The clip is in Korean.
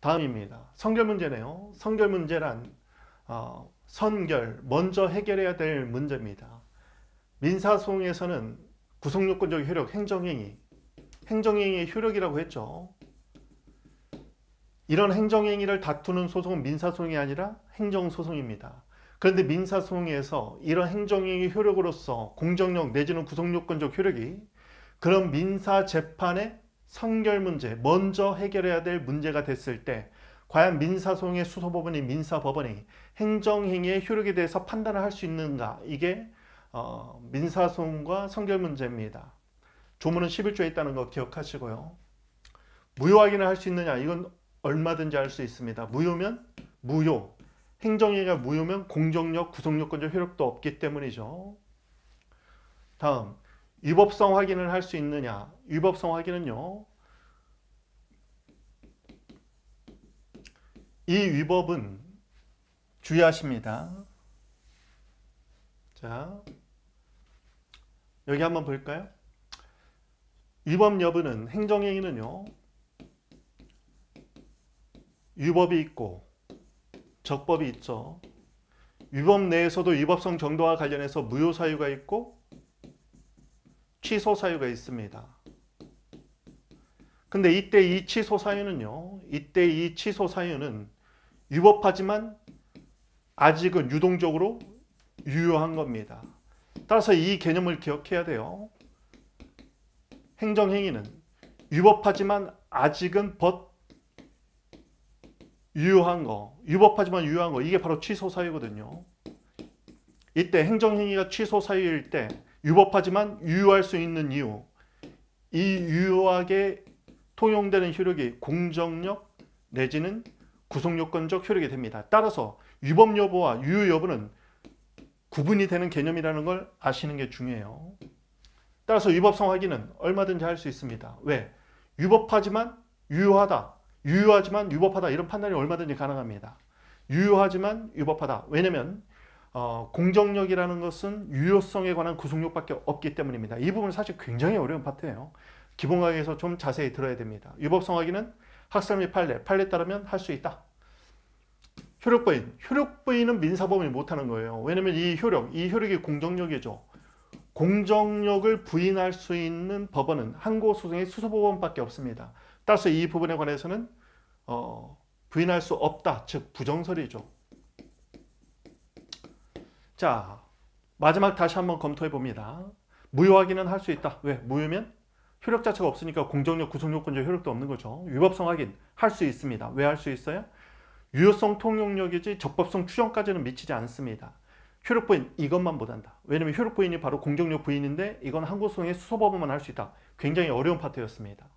다음입니다. 성결 문제네요. 성결 문제란 어, 선결, 먼저 해결해야 될 문제입니다. 민사소송에서는 구속요건적 효력, 행정행위, 행정행위의 효력이라고 했죠. 이런 행정행위를 다투는 소송은 민사소송이 아니라 행정소송입니다. 그런데 민사소송에서 이런 행정행위 효력으로서 공정력 내지는 구속요건적 효력이 그런 민사 재판의 선결 문제, 먼저 해결해야 될 문제가 됐을 때 과연 민사소송의 수소법원이 민사법원이 행정행위의 효력에 대해서 판단을 할 수 있는가 이게 어, 민사소송과 선결 문제입니다. 조문은 11조에 있다는 거 기억하시고요. 무효 확인을 할 수 있느냐 이건 얼마든지 할 수 있습니다. 무효면 무효, 행정행위가 무효면 공정력, 구속요건적 효력도 없기 때문이죠. 다음 위법성 확인을 할 수 있느냐? 위법성 확인은요. 이 위법은 주의하십니다. 자, 여기 한번 볼까요? 위법 여부는 행정행위는요. 위법이 있고 적법이 있죠. 위법 내에서도 위법성 정도와 관련해서 무효 사유가 있고 취소 사유가 있습니다. 근데 이때 이 취소 사유는요. 이때 이 취소 사유는 위법하지만 아직은 유동적으로 유효한 겁니다. 따라서 이 개념을 기억해야 돼요. 행정행위는 위법하지만 아직은 벗 유효한 거, 위법하지만 유효한 거 이게 바로 취소 사유거든요. 이때 행정행위가 취소 사유일 때 유법하지만 유효할 수 있는 이유 이 유효하게 통용되는 효력이 공정력 내지는 구속요건적 효력이 됩니다. 따라서 위법 여부와 유효 여부는 구분이 되는 개념이라는 걸 아시는 게 중요해요. 따라서 위법성 확인은 얼마든지 할 수 있습니다. 왜? 위법하지만 유효하다. 유효하지만 위법하다. 이런 판단이 얼마든지 가능합니다. 유효하지만 위법하다. 왜냐면 하 어, 공정력이라는 것은 유효성에 관한 구속력밖에 없기 때문입니다. 이 부분은 사실 굉장히 어려운 파트예요. 기본 강의에서 좀 자세히 들어야 됩니다. 유법성하기는 학설 및 판례, 판례 따르면 할 수 있다. 효력부인, 효력부인은 민사범이 못하는 거예요. 왜냐면 이 효력, 이 효력이 공정력이죠. 공정력을 부인할 수 있는 법원은 항고소송의 수소법원밖에 없습니다. 따라서 이 부분에 관해서는 어, 부인할 수 없다, 즉 부정설이죠. 자, 마지막 다시 한번 검토해 봅니다. 무효 확인은 할 수 있다. 왜? 무효면 효력 자체가 없으니까 공정력, 구속요건적 효력도 없는 거죠. 위법성 확인 할 수 있습니다. 왜 할 수 있어요? 유효성 통용력이지 적법성 추정까지는 미치지 않습니다. 효력 부인 이것만 못한다. 왜냐면 효력 부인이 바로 공정력 부인인데 이건 항고성의 수소법원만 할 수 있다. 굉장히 어려운 파트였습니다.